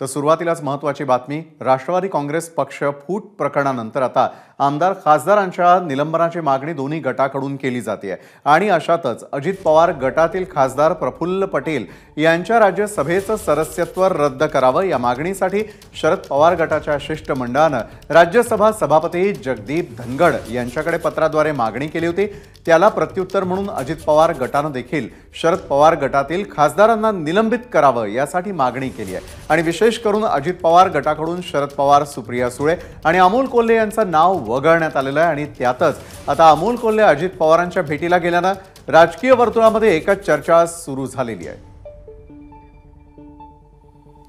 तर सुरुवातीलाच महत्वाची बातमी राष्ट्रवादी काँग्रेस पक्ष फूट प्रकरणानंतर आता आमदार खासदारांच्या निलंबनाची मागणी दोन्ही गटाकडून केली जाते आणि अशातच अजित पवार गटातील खासदार प्रफुल्ल पटेल यांच्या राज्यसभेचं सदस्यत्व रद्द करावं या मागणीसाठी शरद पवार गटाच्या शिष्टमंडळानं राज्यसभा सभापती जगदीप धनगड यांच्याकडे पत्राद्वारे मागणी केली होती त्याला प्रत्युत्तर म्हणून अजित पवार गटानं देखील शरद पवार गटातील खासदारांना निलंबित करावं यासाठी मागणी केली आहे आणि विशेष करून अजित पवार गटाकडून शरद पवार सुप्रिया सुळे आणि अमोल कोल्हे यांचं नाव वगळण्यात आलेलं आहे आणि त्यातच आता अमोल कोल्हे अजित पवारांच्या भेटीला गेल्यानं राजकीय वर्तुळामध्ये एकच चर्चा सुरू झालेली आहे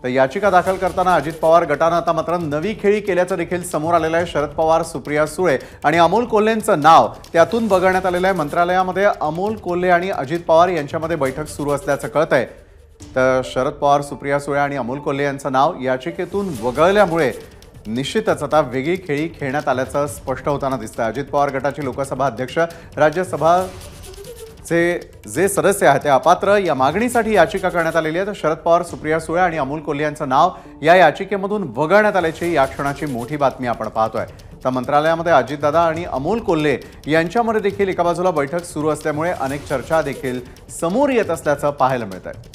तर याचिका दाखल करताना अजित पवार गटानं आता मात्र नवी खेळी केल्याचं देखील समोर आलेलं आहे शरद पवार सुप्रिया सुळे आणि अमोल कोल्हेंचं नाव त्यातून बघण्यात आलेलं आहे मंत्रालयामध्ये अमोल कोल्हे आणि अजित पवार यांच्यामध्ये बैठक सुरू असल्याचं कळत आहे तर शरद पवार सुप्रिया सुळे आणि अमोल कोल्हे यांचं नाव याचिकेतून वगळल्यामुळे निश्चितच आता वेगळी खेळी खेळण्यात आल्याचं स्पष्ट होताना दिसतं अजित पवार गटाचे लोकसभा अध्यक्ष राज्यसभा जे जे सदस्य आहेत ते अपात्र या मागणीसाठी याचिका करण्यात आलेली आहे तर शरद पवार सुप्रिया सुळे आणि अमोल कोल्हे यांचं नाव या याचिकेमधून वगळण्यात आल्याची या क्षणाची मोठी बातमी आपण पाहतोय तर मंत्रालयामध्ये अजितदादा आणि अमोल कोल्हे यांच्यामध्ये देखील एका बाजूला बैठक सुरू असल्यामुळे अनेक चर्चा देखील समोर येत असल्याचं पाहायला मिळत आहे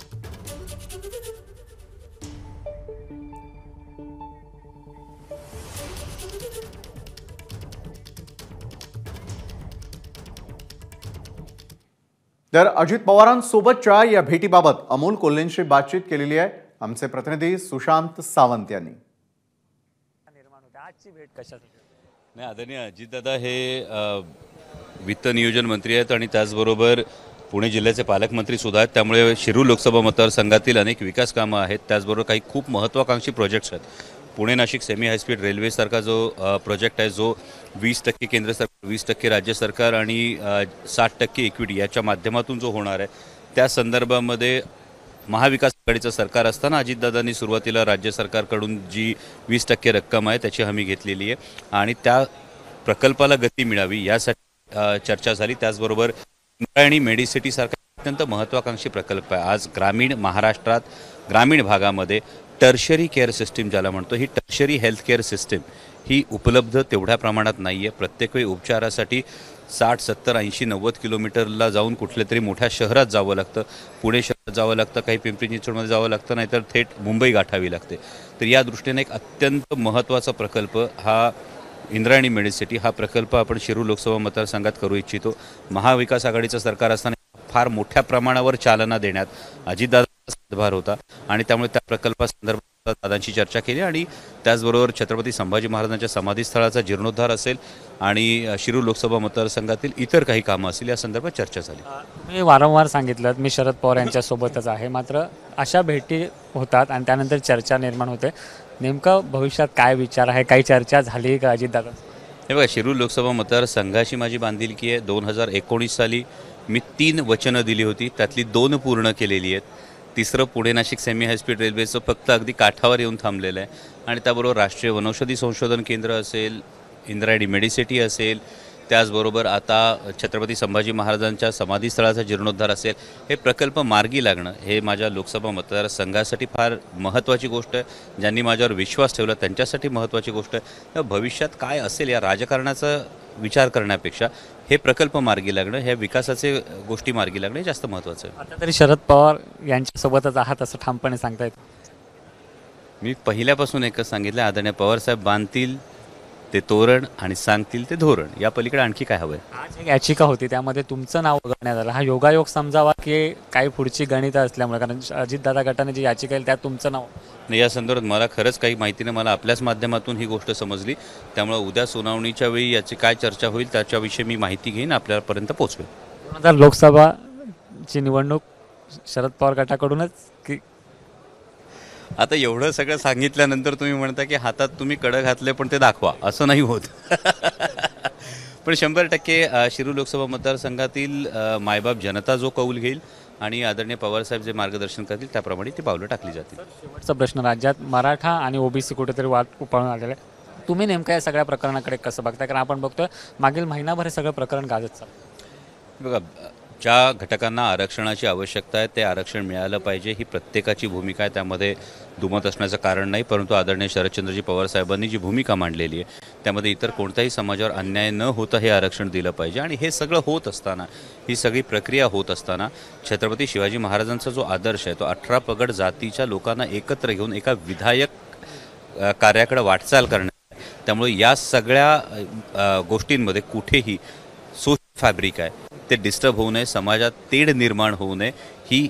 तर अजित पवारांसोबतच्या या भेटीबाबत अमोल कोल्हेंशी बातचीत केलेली आहे आमचे प्रतिनिधी सुशांत सावंत यांनी भेट कशात नाही आदरणीय अजितदादा हे वित्त नियोजन मंत्री आहेत आणि त्याचबरोबर पुणे जिल्ह्याचे पालकमंत्री सुद्धा आहेत त्यामुळे शिरूर लोकसभा मतदारसंघातील अनेक विकास कामं आहेत त्याचबरोबर काही खूप महत्त्वाकांक्षी प्रोजेक्ट्स आहेत पुणे नाशिक सेमी हायस्पीड रेल्वेसारखा जो प्रोजेक्ट आहे जो वीस टक्के केंद्र सरकार वीस टक्के राज्य सरकार आणि साठ टक्के इक्विटी याच्या माध्यमातून जो होणार आहे त्या संदर्भामध्ये महाविकास आघाडीचं सरकार असताना अजितदादांनी सुरुवातीला राज्य सरकारकडून जी वीस टक्के रक्कम आहे त्याची हमी घेतलेली आहे आणि त्या प्रकल्पाला गती मिळावी यासाठी चर्चा झाली त्याचबरोबर आणि मेडिसिटीसारखा अत्यंत महत्त्वाकांक्षी प्रकल्प आहे आज ग्रामीण महाराष्ट्रात ग्रामीण भागामध्ये टर्शरी केअर सिस्टीम ज्याला म्हणतो ही टर्शरी हेल्थ केअर सिस्टीम ही उपलब्ध तेवढ्या प्रमाणात नाही आहे प्रत्येक वेळी उपचारासाठी साठ सत्तर ऐंशी नव्वद किलोमीटरला जाऊन कुठल्या तरी मोठ्या शहरात जावं लागतं पुणे शहरात जावं लागतं काही पिंपरी चिंचवडमध्ये जावं लागतं नाहीतर थेट मुंबई गाठावी लागते तर या दृष्टीने एक अत्यंत महत्त्वाचा प्रकल्प हा इंद्रायणी मेडिसिटी हा प्रकल्प आपण शिरू लोकसभा मतदारसंघात करू इच्छितो महाविकास आघाडीचं सरकार असताना फार मोठ्या प्रमाणावर चालना देण्यात अजितदादा भार होता आणि त्यामुळे त्या प्रकल्पासंदर्भात दादांची चर्चा केली आणि त्याचबरोबर छत्रपती संभाजी महाराजांच्या समाधीस्थळाचा जीर्णोद्धार असेल आणि शिरूर लोकसभा मतदारसंघातील इतर काही कामं असतील या संदर्भात चर्चा झाली मी वारंवार सांगितलं मी शरद पवार यांच्यासोबतच आहे मात्र अशा भेटी होतात आणि त्यानंतर चर्चा निर्माण होते नेमकं भविष्यात काय विचार आहे काही चर्चा झाली का दादा हे बघा शिरूर लोकसभा मतदारसंघाशी माझी बांधिलकी आहे दोन हजार एकोणीस साली मी तीन वचनं दिली होती त्यातली दोन पूर्ण केलेली आहेत तिसरं पुणे नाशिक सेमी हायस्पीड रेल्वेचं फक्त अगदी काठावर येऊन थांबलेलं आहे आणि त्याबरोबर राष्ट्रीय वनौषधी संशोधन केंद्र असेल इंद्रायणी मेडिसिटी असेल त्याचबरोबर आता छत्रपती संभाजी महाराजांच्या समाधीस्थळाचा जीर्णोद्धार असेल हे प्रकल्प मार्गी लागणं हे माझ्या लोकसभा मतदारसंघासाठी फार महत्त्वाची गोष्ट आहे ज्यांनी माझ्यावर विश्वास ठेवला त्यांच्यासाठी महत्त्वाची गोष्ट आहे भविष्यात काय असेल या राजकारणाचा विचार करण्यापेक्षा हे प्रकल्प मार्गी लागणं ह्या विकासाचे गोष्टी मार्गी लागणे जास्त महत्त्वाचं आहे आता तरी शरद पवार यांच्यासोबतच आहात असं ठामपणे सांगतायत मी पहिल्यापासून एकच सांगितलं आदरणीय पवारसाहेब बांधतील ते तोरण आणि सांगतील ते धोरण या पलीकडे आणखी काय हवं आज एक याचिका होती त्यामध्ये तुमचं नाव वगळण्यात आलं हा योगायोग समजावा की काही पुढची गणित असल्यामुळे कारण अजितदादा गटाने जी याचिका केली त्यात तुमचं नाव नाही या संदर्भात मला खरंच काही माहिती नाही मला आपल्याच माध्यमातून ही गोष्ट समजली त्यामुळे उद्या सुनावणीच्या वेळी याची काय चर्चा होईल त्याच्याविषयी मी माहिती घेईन आपल्यापर्यंत पोचवेल दोन हजार लोकसभाची निवडणूक शरद पवार गटाकडूनच की आता एवढं सगळं सांगितल्यानंतर तुम्ही म्हणता की हातात तुम्ही कडं घातले पण ते दाखवा असं नाही होत पण शंभर टक्के शिरू लोकसभा मतदारसंघातील मायबाप जनता जो कौल घेईल आणि आदरणीय पवारसाहेब जे मार्गदर्शन करतील त्याप्रमाणे ती पावलं टाकली जातील शेवटचा प्रश्न राज्यात मराठा आणि ओबीसी कुठेतरी वाद उपाळून आलेला आहे तुम्ही नेमक्या या सगळ्या प्रकरणाकडे कसं बघता कारण आपण बघतोय मागील महिनाभर हे सगळं प्रकरण गाजत चाललं बघा ज्या घटकांना आरक्षणाची आवश्यकता आहे ते आरक्षण मिळालं पाहिजे ही प्रत्येकाची भूमिका आहे त्यामध्ये दुमत असण्याचं कारण नाही परंतु आदरणीय शरदचंद्रजी पवार साहेबांनी जी भूमिका मांडलेली आहे त्यामध्ये इतर कोणत्याही समाजावर अन्याय न होता हे आरक्षण दिलं पाहिजे आणि हे सगळं होत असताना ही सगळी प्रक्रिया होत असताना छत्रपती शिवाजी महाराजांचा जो आदर्श आहे तो अठरा पगड जातीच्या लोकांना एकत्र घेऊन एका विधायक कार्याकडे वाटचाल करणे त्यामुळे या सगळ्या गोष्टींमध्ये कुठेही फॅब्रिक आहे ते डिस्टर्ब होऊ नये समाजात तेढ निर्माण होऊ नये ही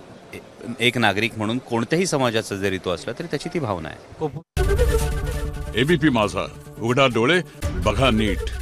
एक नागरिक म्हणून कोणत्याही समाजाचा जरी तो असला तरी त्याची ती भावना आहे एबीपी माझा उघडा डोळे बघा नीट